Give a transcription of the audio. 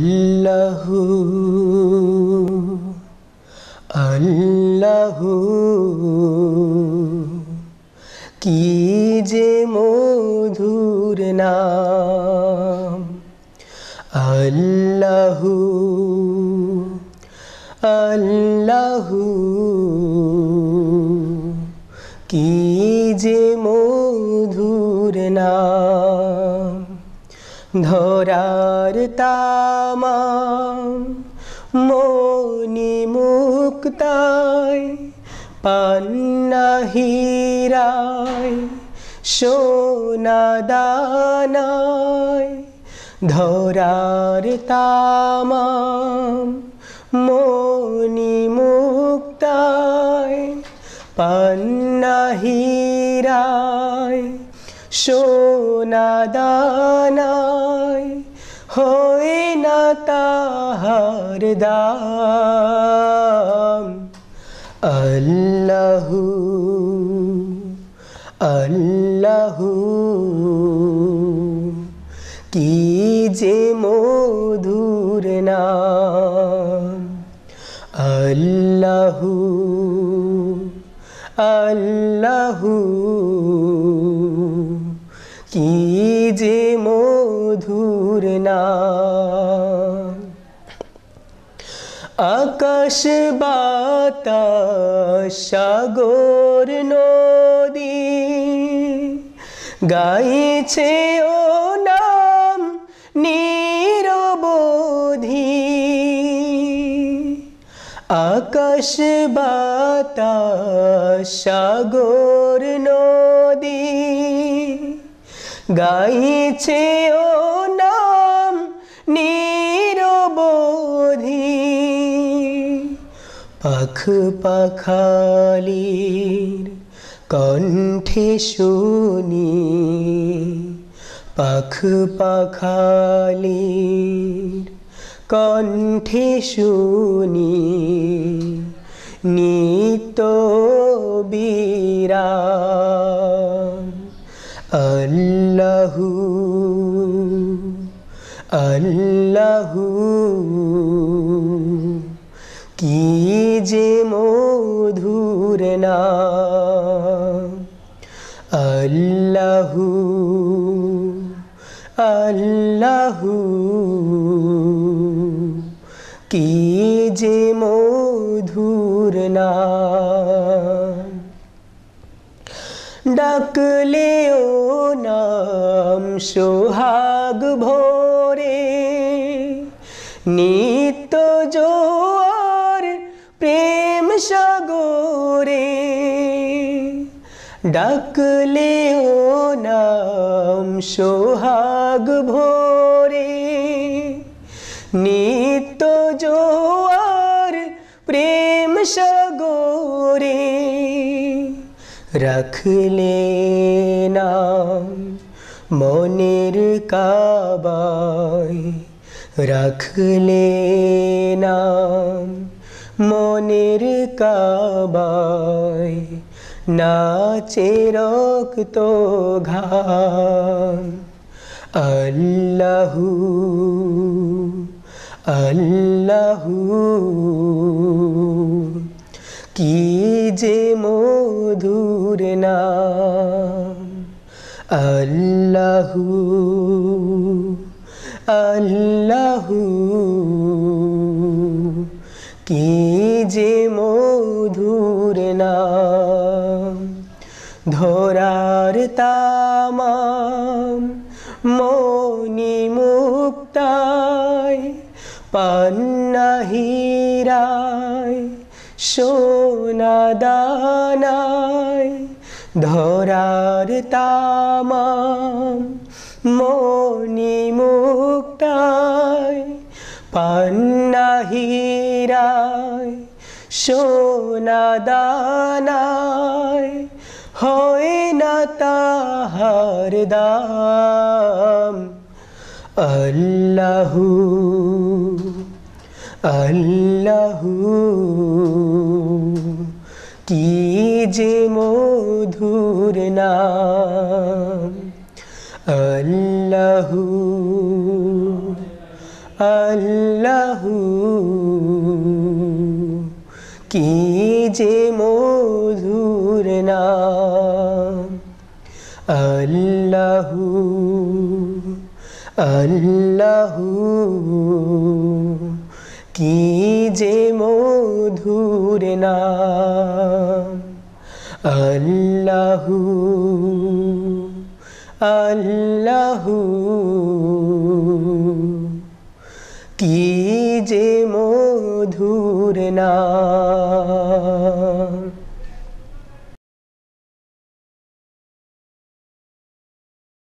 আল্লাহ আল্লাহ কি যে মধুর নাম আল্লাহ আল্লাহ কি যে মধুর নাম ধরার তামা মনি মুক্তায় পান্না হীরায় সোনা দানায় ধরার তামা মনি মুক্তায় পান্না হীরায় সোনা দানাই হয় না তাহার দাম আল্লাহ আল্লাহ কি যে মধুর নাম আল্লাহ আল্লাহ কি যে মধুর না আকাশ বাতাস সাগর নদী গাইছে ও নাম নিরবধি আকাশ বাতাস সাগর নদী গাইছে ও নাম নিরবধি পাখ পাখালির কণ্ঠে শুনি পাখ পাখালির কণ্ঠে শুনি নিত বিরা আল্লাহু আল্লাহু কি যে মধুর না আল্লাহু আল্লাহু কি যে মধুর না ডাকলেও নাম সোহাগ ভোরে নিত্য জোয়ার প্রেম সাগরে ডাকলেও নাম সোহাগ ভোরে নিত্য জোয়ার প্রেম সাগরে রাখলে না মনের কাবায় রাখলে না মনের কাবায় নাচে রক্ত ঘা আল্লাহু আল্লাহু আল্লাহু আল্লাহু কি যে মধুর না ধরার তামাম মনি মুক্তায় পান্না হীরায় সোনা দানায় ধরার তামাম মনি মুক্তায় পান্না হীরায় সোনা দানায় হয় না তাহার দাম আল্লাহু আল্লাহু কি যে মধুর নাম আল্লাহ আল্লাহ কি যে মধুর নাম আল্লাহ আল্লাহ কি যে মধুর নাম আল্লাহু আল্লাহু কি যে মধুর না